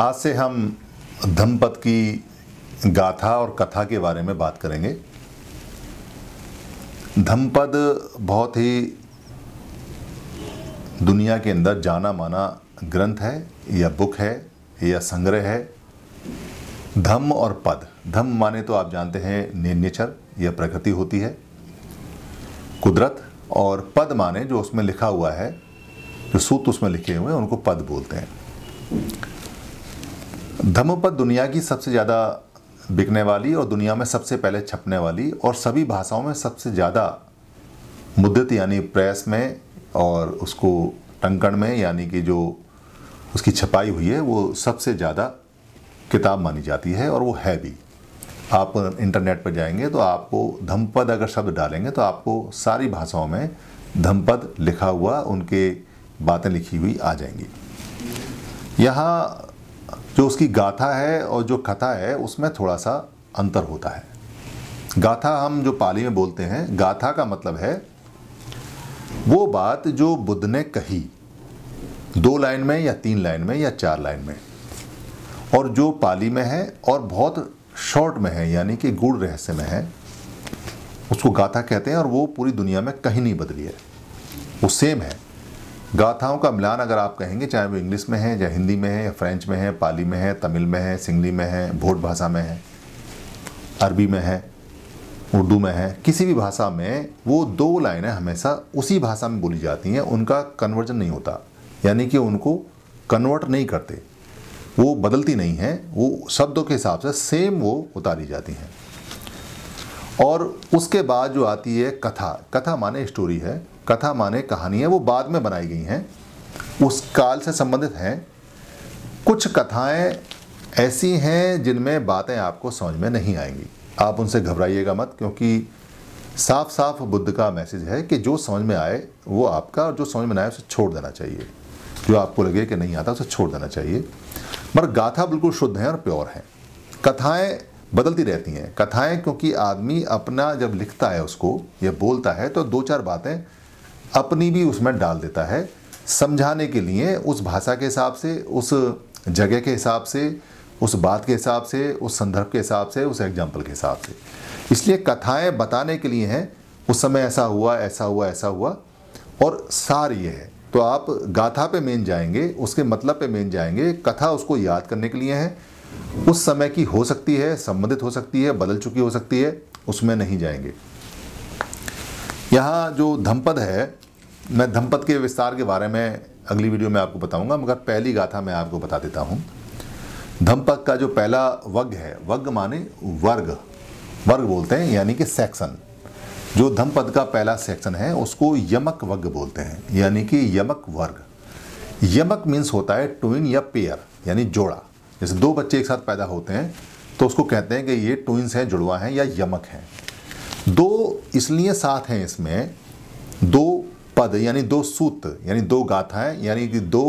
आज से हम धमपत की गाथा और कथा के बारे में बात करेंगे धमपद बहुत ही दुनिया के अंदर जाना माना ग्रंथ है या बुक है या संग्रह है धम और पद धम माने तो आप जानते हैं नेचर या प्रकृति होती है कुदरत और पद माने जो उसमें लिखा हुआ है जो सूत उसमें लिखे हुए हैं उनको पद बोलते हैं धम्म पद दुनिया की सबसे ज़्यादा बिकने वाली और दुनिया में सबसे पहले छपने वाली और सभी भाषाओं में सबसे ज़्यादा मुद्दत यानी प्रेस में और उसको टंकण में यानी कि जो उसकी छपाई हुई है वो सबसे ज़्यादा किताब मानी जाती है और वो है भी आप इंटरनेट पर जाएंगे तो आपको धम्मपद अगर शब्द डालेंगे तो आपको सारी भाषाओं में धमपद लिखा हुआ उनके बातें लिखी हुई आ जाएंगी यहाँ जो उसकी गाथा है और जो कथा है उसमें थोड़ा सा अंतर होता है गाथा हम जो पाली में बोलते हैं गाथा का मतलब है वो बात जो बुद्ध ने कही दो लाइन में या तीन लाइन में या चार लाइन में और जो पाली में है और बहुत शॉर्ट में है यानी कि गुड़ रहस्य में है उसको गाथा कहते हैं और वो पूरी दुनिया में कहीं नहीं बदली है वो सेम है गाथाओं का मिलान अगर आप कहेंगे चाहे वो इंग्लिश में है या हिंदी में है या फ्रेंच में है पाली में है तमिल में है सिंगली में है भोट भाषा में है अरबी में है उर्दू में है किसी भी भाषा में वो दो लाइनें हमेशा उसी भाषा में बोली जाती हैं उनका कन्वर्जन नहीं होता यानी कि उनको कन्वर्ट नहीं करते वो बदलती नहीं हैं वो शब्दों के हिसाब से सेम वो उतारी जाती हैं और उसके बाद जो आती है कथा कथा माने स्टोरी है कथा माने कहानी है वो बाद में बनाई गई हैं उस काल से संबंधित हैं कुछ कथाएं ऐसी हैं जिनमें बातें आपको समझ में नहीं आएंगी आप उनसे घबराइएगा मत क्योंकि साफ साफ बुद्ध का मैसेज है कि जो समझ में आए वो आपका और जो समझ में ना आए उसे छोड़ देना चाहिए जो आपको लगे कि नहीं आता उसे छोड़ देना चाहिए मगर गाथा बिल्कुल शुद्ध है और प्योर हैं कथाएं बदलती रहती हैं कथाएं क्योंकि आदमी अपना जब लिखता है उसको या बोलता है तो दो चार बातें अपनी भी उसमें डाल देता है समझाने के लिए उस भाषा के हिसाब से उस जगह के हिसाब से उस बात के हिसाब से उस संदर्भ के हिसाब से उस एग्जाम्पल के हिसाब से इसलिए कथाएं बताने के लिए हैं उस समय ऐसा हुआ ऐसा हुआ ऐसा हुआ और सार ये है तो आप गाथा पे मेन जाएंगे उसके मतलब पे मेन जाएंगे कथा उसको याद करने के लिए है उस समय की हो सकती है संबंधित हो सकती है बदल चुकी हो सकती है उसमें नहीं जाएंगे यहाँ जो धमपद है मैं धमपद के विस्तार के बारे में अगली वीडियो में आपको बताऊंगा मगर पहली गाथा मैं आपको बता देता हूँ धमपद का जो पहला वग है वग माने वर्ग वर्ग बोलते हैं यानी कि सेक्शन जो धमपद का पहला सेक्शन है उसको यमक वग बोलते हैं यानी कि यमक वर्ग यमक मीन्स होता है ट्विन या पेयर यानी जोड़ा जैसे दो बच्चे एक साथ पैदा होते हैं तो उसको कहते हैं कि ये ट्विंस हैं जुड़वा हैं या यमक हैं दो इसलिए साथ हैं इसमें दो पद यानी दो सूत्र यानी दो गाथाएं यानी कि दो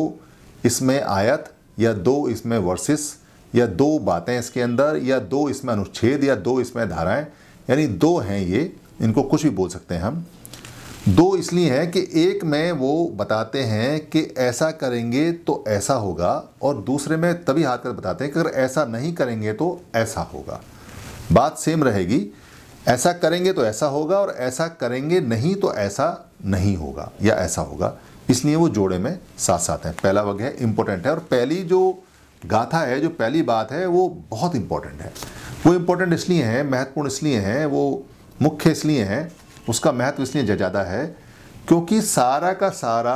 इसमें आयत या दो इसमें वर्सेस या दो बातें इसके अंदर या दो इसमें अनुच्छेद या दो इसमें धाराएं यानी दो हैं ये इनको कुछ भी बोल सकते हैं हम दो इसलिए हैं कि एक में वो बताते हैं कि ऐसा करेंगे तो ऐसा होगा और दूसरे में तभी हाथ कर बताते हैं कि अगर ऐसा नहीं करेंगे तो ऐसा होगा बात सेम रहेगी ऐसा करेंगे तो ऐसा होगा और ऐसा करेंगे नहीं तो ऐसा नहीं होगा या ऐसा होगा इसलिए वो जोड़े में साथ साथ हैं पहला वग है इम्पोर्टेंट है और पहली जो गाथा है जो पहली बात है वो बहुत इम्पोर्टेंट है वो इम्पोर्टेंट इसलिए है महत्वपूर्ण इसलिए हैं वो मुख्य इसलिए हैं उसका महत्व इसलिए ज़्यादा है क्योंकि सारा का सारा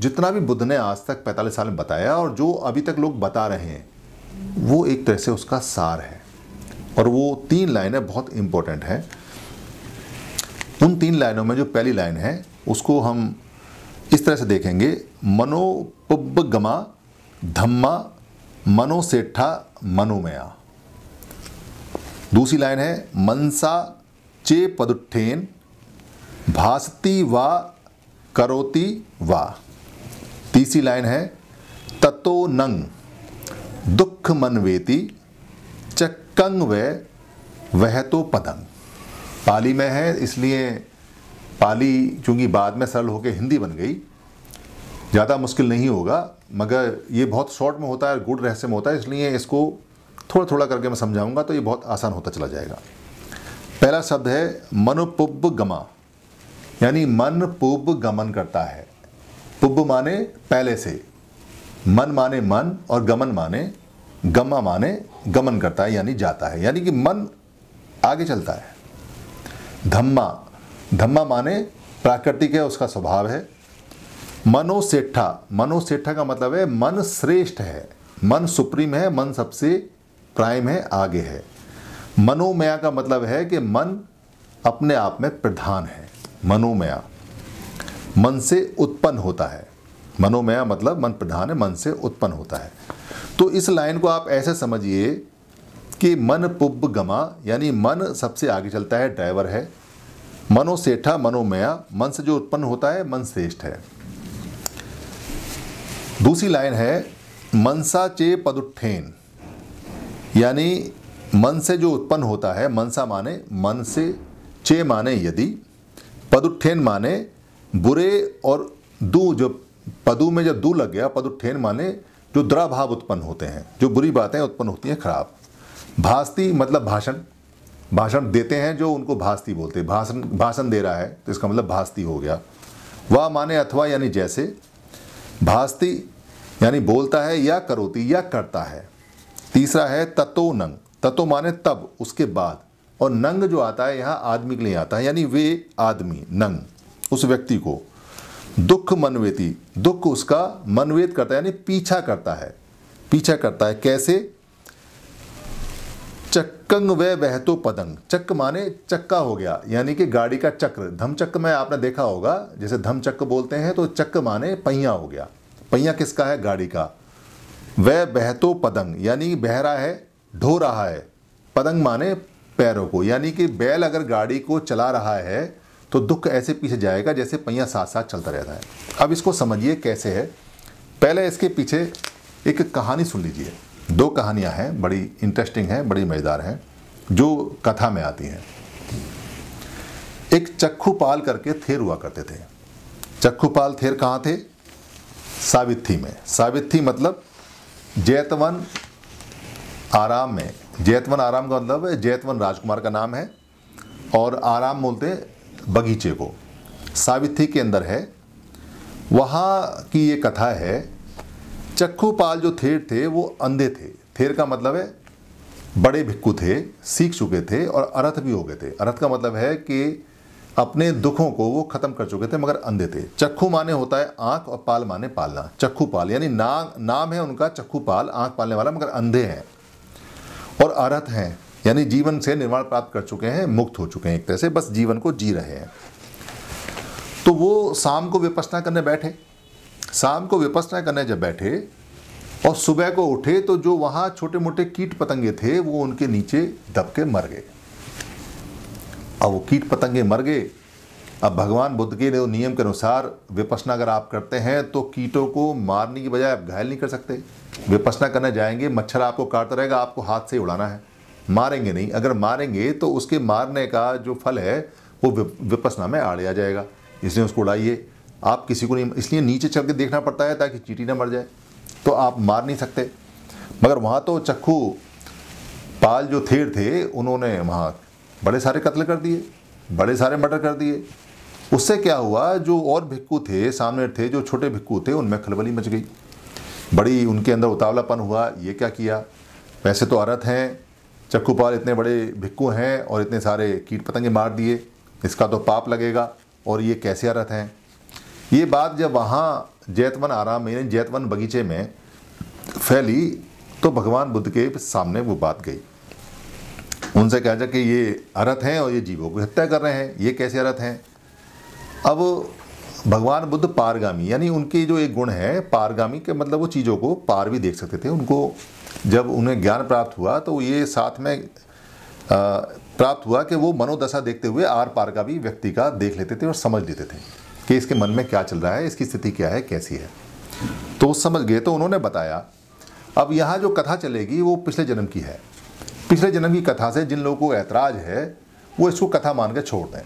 जितना भी बुद्ध ने आज तक 45 साल में बताया और जो अभी तक लोग बता रहे हैं वो एक तरह से उसका सार है और वो तीन लाइनें बहुत इम्पोर्टेंट हैं उन तीन लाइनों में जो पहली लाइन है उसको हम इस तरह से देखेंगे गमा धम्मा मनोसेठा मनोमया दूसरी लाइन है मनसा चे पदुठेन भासती वा करोति वा तीसरी लाइन है ततो नंग दुख मन वेती चक्कंग वे वह तो पदंग पाली में है इसलिए पाली चूँकि बाद में सरल होकर हिंदी बन गई ज़्यादा मुश्किल नहीं होगा मगर ये बहुत शॉर्ट में होता है गुड रहस्य में होता है इसलिए इसको थोड़ा थोड़ा करके मैं समझाऊंगा तो ये बहुत आसान होता चला जाएगा पहला शब्द है मनुपुब्ब गमा यानी मन पुब गमन करता है पुब माने पहले से मन माने मन और गमन माने गमा माने गमन करता है यानी जाता है यानी कि मन आगे चलता है धम्मा धम्मा माने प्राकृतिक है उसका स्वभाव है मनोसेठा मनोसेठा का मतलब है मन श्रेष्ठ है मन सुप्रीम है मन सबसे प्राइम है आगे है मनोमया का मतलब है कि मन अपने आप में प्रधान है मनोमया मन से उत्पन्न होता है मनोमया मतलब मन प्रधान है मन से उत्पन्न होता है तो इस लाइन को आप ऐसे समझिए कि मन पुब गमा यानी मन सबसे आगे चलता है ड्राइवर है मनोसेठा मनोमया मन से जो उत्पन्न होता है मन श्रेष्ठ है दूसरी लाइन है मनसा चे पदुठेन यानी मन से जो उत्पन्न होता है मनसा माने मन से चे माने यदि पदुट्ठेन माने बुरे और दू जो पदु में जब दू लग गया पदुट्ठेन माने जो भाव उत्पन्न होते हैं जो बुरी बातें उत्पन्न होती हैं खराब भास्ती मतलब भाषण भाषण देते हैं जो उनको भास्ती बोलते हैं भाषण भाषण दे रहा है तो इसका मतलब भास्ती हो गया वह माने अथवा यानी जैसे भास्ती यानी बोलता है या करोती या करता है तीसरा है ततो नंग ततो माने तब उसके बाद और नंग जो आता है यहाँ आदमी के लिए आता है यानी वे आदमी नंग उस व्यक्ति को दुख मनवेती दुख उसका मनवेत करता है यानी पीछा करता है पीछा करता है कैसे चक्कंग वह तो पदंग चक्क माने चक्का हो गया यानी कि गाड़ी का चक्र धमचक्र में आपने देखा होगा जैसे धमचक्र बोलते हैं तो चक्क माने पहिया हो गया पहिया किसका है गाड़ी का वह बहतो पदंग यानी बह रहा है ढो रहा है पदंग माने पैरों को यानी कि बैल अगर गाड़ी को चला रहा है तो दुख ऐसे पीछे जाएगा जैसे पहिया साथ साथ चलता रहता है अब इसको समझिए कैसे है पहले इसके पीछे एक कहानी सुन लीजिए दो कहानियां हैं बड़ी इंटरेस्टिंग हैं बड़ी मज़ेदार हैं जो कथा में आती हैं एक चक्खूपाल करके थेर हुआ करते थे चक्खूपाल थेर कहाँ थे सावित्थी में सावित्थी मतलब जैतवन आराम में जैतवन आराम का मतलब जैतवन राजकुमार का नाम है और आराम बोलते बगीचे को सावित्री के अंदर है वहाँ की ये कथा है चक्खुपाल जो थेर थे वो अंधे थे थेर का मतलब है बड़े भिक्कू थे सीख चुके थे और अरथ भी हो गए थे अरथ का मतलब है कि अपने दुखों को वो खत्म कर चुके थे मगर अंधे थे चक्खू माने होता है आंख और पाल माने पालना चक्खू पाल यानी ना, नाम है उनका चक्खू पाल आंख पालने वाला मगर अंधे हैं अर्हत हैं यानी जीवन से निर्माण प्राप्त कर चुके हैं मुक्त हो चुके हैं एक तरह से बस जीवन को जी रहे हैं तो वो शाम को विपसना करने बैठे शाम को विपसना करने जब बैठे और सुबह को उठे तो जो वहां छोटे मोटे कीट पतंगे थे वो उनके नीचे दबके मर गए अब वो कीट पतंगे मर गए अब भगवान बुद्ध के नियम के अनुसार विपसना अगर आप करते हैं तो कीटों को मारने की बजाय आप घायल नहीं कर सकते विपसना करने जाएंगे मच्छर आपको काटता रहेगा आपको हाथ से उड़ाना है मारेंगे नहीं अगर मारेंगे तो उसके मारने का जो फल है वो विपसना में आड़े आ जाएगा इसलिए उसको उड़ाइए आप किसी को नहीं इसलिए नीचे चल के देखना पड़ता है ताकि चीटी ना मर जाए तो आप मार नहीं सकते मगर वहाँ तो चक्खू पाल जो थेर थे उन्होंने वहाँ बड़े सारे कत्ल कर दिए बड़े सारे मर्डर कर दिए उससे क्या हुआ जो और भिक्कू थे सामने थे जो छोटे भिक्कू थे उनमें खलबली मच गई बड़ी उनके अंदर उतावलापन हुआ ये क्या किया वैसे तो औरत हैं चक्कूपाल इतने बड़े भिक्कू हैं और इतने सारे कीट पतंगे मार दिए इसका तो पाप लगेगा और ये कैसे औरत हैं ये बात जब वहाँ जैतवन आराम में यानी जैतवन बगीचे में फैली तो भगवान बुद्ध के सामने वो बात गई उनसे कहा जा कि ये अरथ हैं और ये जीवों की हत्या कर रहे हैं ये कैसे अरत हैं अब भगवान बुद्ध पारगामी यानी उनके जो एक गुण है पारगामी के मतलब वो चीज़ों को पार भी देख सकते थे उनको जब उन्हें ज्ञान प्राप्त हुआ तो ये साथ में प्राप्त हुआ कि वो मनोदशा देखते हुए आर पार का भी व्यक्ति का देख लेते थे और समझ लेते थे कि इसके मन में क्या चल रहा है इसकी स्थिति क्या है कैसी है तो समझ गए तो उन्होंने बताया अब यहाँ जो कथा चलेगी वो पिछले जन्म की है पिछले जन्म की कथा से जिन लोगों को ऐतराज़ है वो इसको कथा मान के छोड़ दें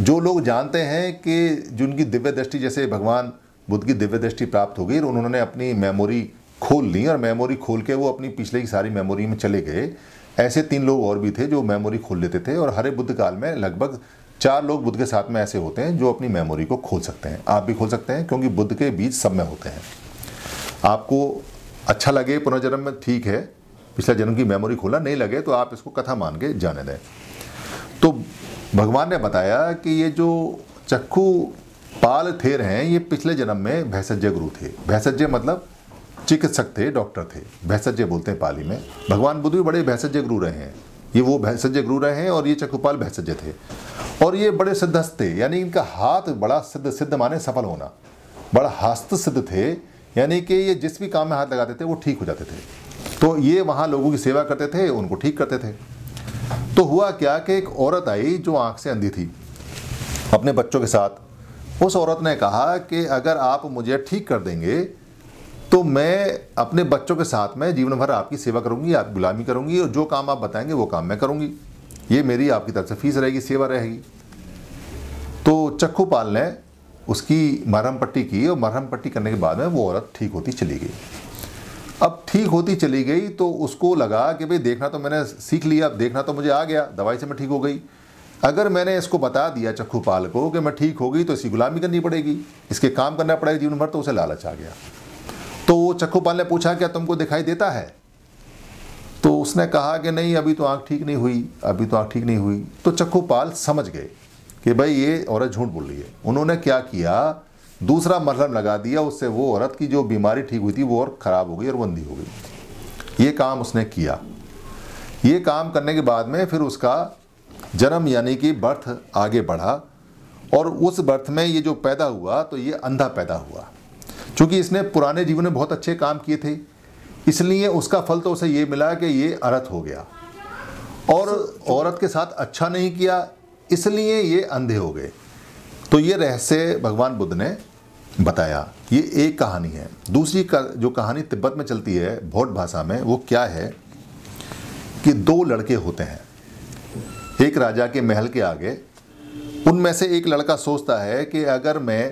जो लोग जानते हैं कि जिनकी दिव्य दृष्टि जैसे भगवान बुद्ध की दिव्य दृष्टि प्राप्त हो गई और उन्होंने अपनी मेमोरी खोल ली और मेमोरी खोल के वो अपनी पिछले की सारी मेमोरी में चले गए ऐसे तीन लोग और भी थे जो मेमोरी खोल लेते थे और हरे बुद्ध काल में लगभग चार लोग बुद्ध के साथ में ऐसे होते हैं जो अपनी मेमोरी को खोल सकते हैं आप भी खोल सकते हैं क्योंकि बुद्ध के बीच सब में होते हैं आपको अच्छा लगे पुनर्जन्म में ठीक है पिछले जन्म की मेमोरी खोला नहीं लगे तो आप इसको कथा मान के जाने दें तो भगवान ने बताया कि ये जो चक्कु पाल थेर हैं ये पिछले जन्म में भैसज्य गुरु थे भैसज्य मतलब चिकित्सक थे डॉक्टर थे भैसज्य बोलते हैं पाली में भगवान बुद्ध भी बड़े भैसज्य गुरु रहे हैं ये वो भैसज्य गुरु रहे हैं और ये चक्कूपाल भैसज्य थे और ये बड़े सिद्धस्त थे यानी इनका हाथ बड़ा सिद्ध सिद्ध माने सफल होना बड़ा हस्त सिद्ध थे यानी कि ये जिस भी काम में हाथ लगाते थे वो ठीक हो जाते थे तो ये वहाँ लोगों की सेवा करते थे उनको ठीक करते थे तो हुआ क्या कि एक औरत आई जो आँख से अंधी थी अपने बच्चों के साथ उस औरत ने कहा कि अगर आप मुझे ठीक कर देंगे तो मैं अपने बच्चों के साथ में जीवन भर आपकी सेवा करूंगी आप गुलामी करूंगी और जो काम आप बताएंगे वो काम मैं करूंगी ये मेरी आपकी तरफ से फीस रहेगी सेवा रहेगी तो चक्खू पाल ने उसकी मरहम पट्टी की और मरहम पट्टी करने के बाद में वो औरत ठीक होती चली गई अब ठीक होती चली गई तो उसको लगा कि भाई देखना तो मैंने सीख लिया अब देखना तो मुझे आ गया दवाई से मैं ठीक हो गई अगर मैंने इसको बता दिया चक्खूपाल को कि मैं ठीक हो गई तो इसकी गुलामी करनी पड़ेगी इसके काम करना पड़ेगा जीवन भर तो उसे लालच आ गया तो चक्खूपाल ने पूछा क्या तुमको दिखाई देता है तो उसने कहा कि नहीं अभी तो आँख ठीक नहीं हुई अभी तो आँख ठीक नहीं हुई तो चक्खूपाल समझ गए कि भाई ये औरत झूठ बोल रही है उन्होंने क्या किया दूसरा मरहम लगा दिया उससे वो औरत की जो बीमारी ठीक हुई थी वो और ख़राब हो गई और बंदी हो गई ये काम उसने किया ये काम करने के बाद में फिर उसका जन्म यानी कि बर्थ आगे बढ़ा और उस बर्थ में ये जो पैदा हुआ तो ये अंधा पैदा हुआ क्योंकि इसने पुराने जीवन में बहुत अच्छे काम किए थे इसलिए उसका फल तो उसे ये मिला कि ये अरथ हो गया और औरत के साथ अच्छा नहीं किया इसलिए ये अंधे हो गए तो ये रहस्य भगवान बुद्ध ने बताया ये एक कहानी है दूसरी का, जो कहानी तिब्बत में चलती है भोट भाषा में वो क्या है कि दो लड़के होते हैं एक राजा के महल के आगे उनमें से एक लड़का सोचता है कि अगर मैं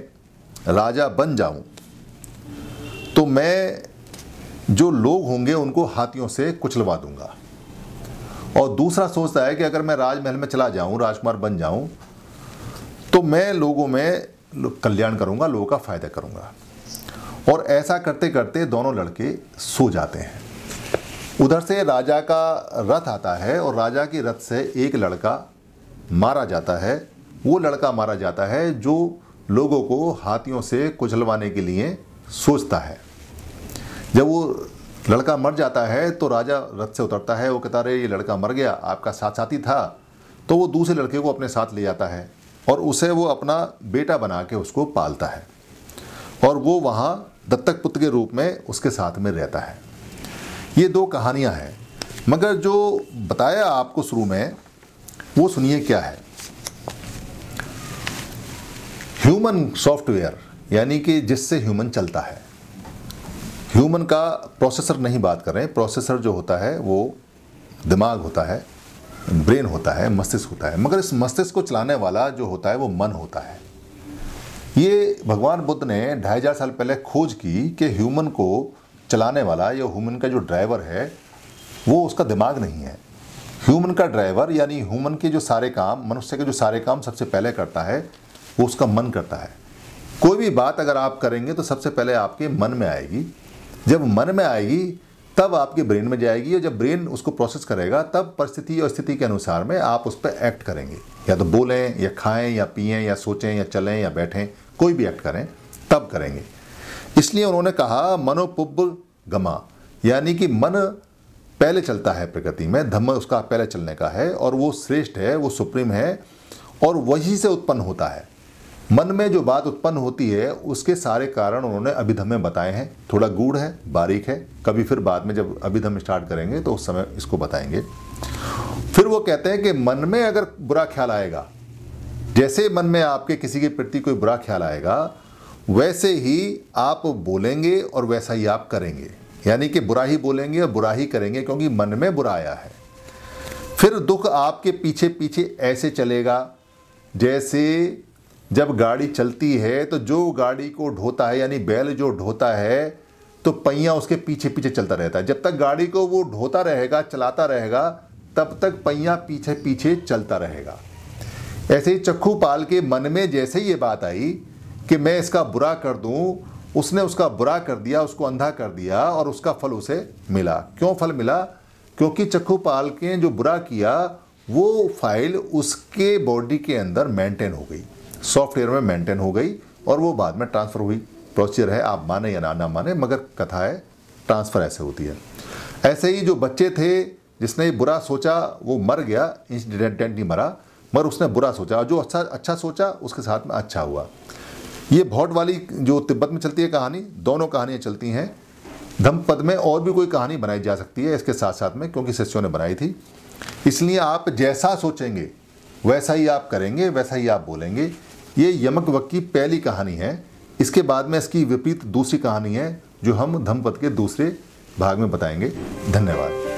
राजा बन जाऊं तो मैं जो लोग होंगे उनको हाथियों से कुचलवा दूंगा और दूसरा सोचता है कि अगर मैं राजमहल में चला जाऊं राजकुमार बन जाऊं तो मैं लोगों में कल्याण करूंगा लोगों का फ़ायदा करूँगा और ऐसा करते करते दोनों लड़के सो जाते हैं उधर से राजा का रथ आता है और राजा के रथ से एक लड़का मारा जाता है वो लड़का मारा जाता है जो लोगों को हाथियों से कुचलवाने के लिए सोचता है जब वो लड़का मर जाता है तो राजा रथ से उतरता है वो कहता रहे ये लड़का मर गया आपका साथ साथी था तो वो दूसरे लड़के को अपने साथ ले जाता है और उसे वो अपना बेटा बना के उसको पालता है और वो वहाँ दत्तक पुत्र के रूप में उसके साथ में रहता है ये दो कहानियाँ हैं मगर जो बताया आपको शुरू में वो सुनिए क्या है ह्यूमन सॉफ्टवेयर यानी कि जिससे ह्यूमन चलता है ह्यूमन का प्रोसेसर नहीं बात कर रहे हैं प्रोसेसर जो होता है वो दिमाग होता है ब्रेन होता है मस्तिष्क होता है मगर इस मस्तिष्क को चलाने वाला जो होता है वो मन होता है ये भगवान बुद्ध ने ढाई हज़ार साल पहले खोज की कि ह्यूमन को चलाने वाला या ह्यूमन का जो ड्राइवर है वो उसका दिमाग नहीं है ह्यूमन का ड्राइवर यानी ह्यूमन के जो सारे काम मनुष्य के जो सारे काम सबसे पहले करता है वो उसका मन करता है कोई भी बात अगर आप करेंगे तो सबसे पहले आपके मन में आएगी जब मन में आएगी तब आपके ब्रेन में जाएगी और जब ब्रेन उसको प्रोसेस करेगा तब परिस्थिति और स्थिति के अनुसार में आप उस पर एक्ट करेंगे या तो बोलें या खाएं या पिएं या सोचें या चलें या बैठें कोई भी एक्ट करें तब करेंगे इसलिए उन्होंने कहा मनोपुब गमा यानी कि मन पहले चलता है प्रकृति में धम्म उसका पहले चलने का है और वो श्रेष्ठ है वो सुप्रीम है और वही से उत्पन्न होता है मन में जो बात उत्पन्न होती है उसके सारे कारण उन्होंने अभिधम में बताए हैं थोड़ा गूढ़ है बारीक है कभी फिर बाद में जब अभिधम स्टार्ट करेंगे तो उस समय इसको बताएंगे फिर वो कहते हैं कि मन में अगर बुरा ख्याल आएगा जैसे मन में आपके किसी के प्रति कोई बुरा ख्याल आएगा वैसे ही आप बोलेंगे और वैसा ही आप करेंगे यानी कि बुरा ही बोलेंगे और बुरा ही करेंगे क्योंकि मन में बुरा आया है फिर दुख आपके पीछे पीछे ऐसे चलेगा जैसे जब गाड़ी चलती है तो जो गाड़ी को ढोता है यानी बैल जो ढोता है तो पहिया उसके पीछे पीछे चलता रहता है जब तक गाड़ी को वो ढोता रहेगा चलाता रहेगा तब तक पहिया पीछे पीछे चलता रहेगा ऐसे ही चक्खू पाल के मन में जैसे ही ये बात आई कि मैं इसका बुरा कर दूं उसने उसका बुरा कर दिया उसको अंधा कर दिया और उसका फल उसे मिला क्यों फल मिला क्योंकि चक्खू पाल के जो बुरा किया वो फाइल उसके बॉडी के अंदर मेंटेन हो गई सॉफ्टवेयर में मेंटेन हो गई और वो बाद में ट्रांसफ़र हुई प्रोसीजर है आप माने या ना ना माने मगर कथा है ट्रांसफ़र ऐसे होती है ऐसे ही जो बच्चे थे जिसने बुरा सोचा वो मर गया इंसिडेंटेंट नहीं मरा मगर उसने बुरा सोचा और जो अच्छा अच्छा सोचा उसके साथ में अच्छा हुआ ये भौट वाली जो तिब्बत में चलती है कहानी दोनों कहानियाँ चलती हैं धमपद में और भी कोई कहानी बनाई जा सकती है इसके साथ साथ में क्योंकि शिष्यों ने बनाई थी इसलिए आप जैसा सोचेंगे वैसा ही आप करेंगे वैसा ही आप बोलेंगे ये यमक वक की पहली कहानी है इसके बाद में इसकी विपरीत दूसरी कहानी है जो हम धमपत के दूसरे भाग में बताएंगे धन्यवाद